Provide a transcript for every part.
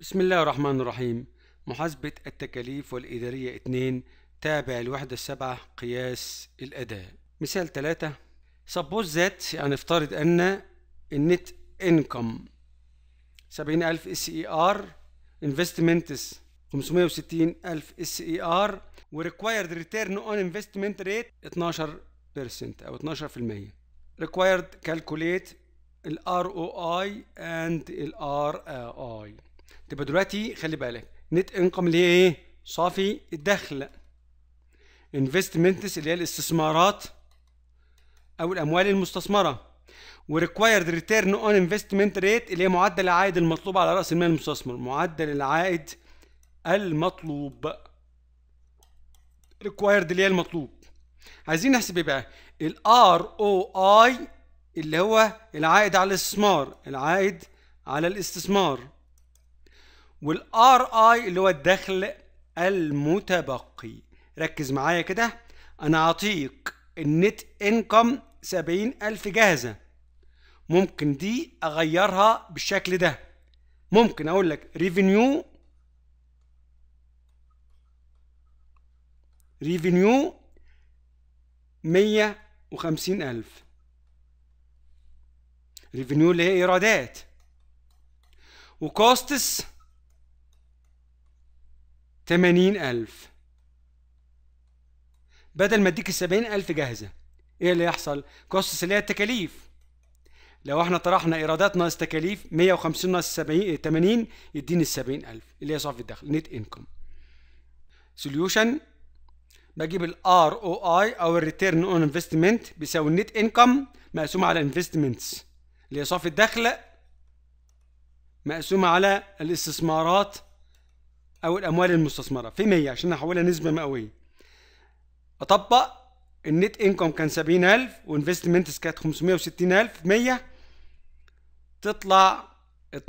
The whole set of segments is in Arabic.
بسم الله الرحمن الرحيم محاسبة التكاليف والإدارية 2 تابع الوحدة السبعة قياس الأداء مثال 3 سبوز ذات يعني افترض أن النت انكم 70000 اس اي ار investments 560000 اس اي ار وريكوايرد ريتيرن اون انفستمنت ريت 12% او 12% required كالكوليت الار او اي اند الار اي تبقى دلوقتي خلي بالك نت انكم اللي هي ايه صافي الدخل انفستمنتس اللي هي الاستثمارات او الاموال المستثمره وريكوايرد ريتيرن اون انفستمنت ريت اللي هي معدل العائد المطلوب على راس المال المستثمر معدل العائد المطلوب ريكوايرد اللي هي المطلوب عايزين نحسب ايه بقى الار او اي اللي هو العائد على الاستثمار العائد على الاستثمار والار اي اللي هو الدخل المتبقي ركز معايا كده انا اعطيك النت انكم سبعين الف جاهزة ممكن دي اغيرها بالشكل ده ممكن اقول لك ريفينيو ريفينيو مية وخمسين ألف ريفينيو اللي هي إيرادات وكوستس تمانين ألف بدل ما اديك السبعين ألف جاهزة ايه اللي يحصل؟ قصص اللي هي التكاليف لو احنا طرحنا ايرادات ناقص تكاليف 150 ناقص 70 80 اه، يديني ال 70000 اللي هي صافي الدخل نت انكم سوليوشن بجيب الار او اي او الريتيرن اون انفستمنت بيساوي النت انكم مقسوم على انفستمنتس اللي هي صافي الدخل مقسوم على الاستثمارات او الاموال المستثمره فيما هي عشان احولها نسبه مئويه اطبق النت انكم كان 70000 وانفستمنتس كانت 560000 100 تطلع 12.5%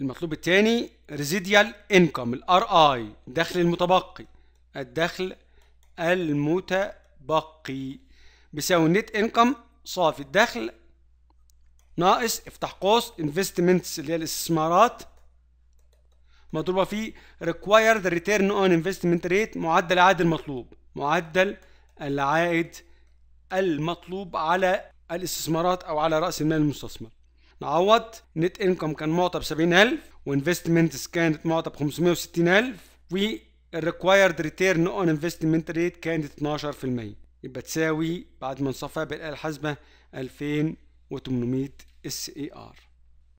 المطلوب الثاني ريزيديال انكم الار اي الدخل المتبقي الدخل المتبقي بيساوي النت انكم صافي الدخل ناقص افتح قوس investments اللي هي الاستثمارات مضروبه في required return on investment rate معدل العائد المطلوب معدل العائد المطلوب على الاستثمارات او على راس المال المستثمر نعوض نت انكم كان معطى ب 70000 وانفستمنتس كانت معطى ب 560000 والريكوايرد ريتيرن اون انفستمنت ريت كانت 12% يبقى تساوي بعد ما نصفها بالاله الحاسبه 2000 و 800 SAR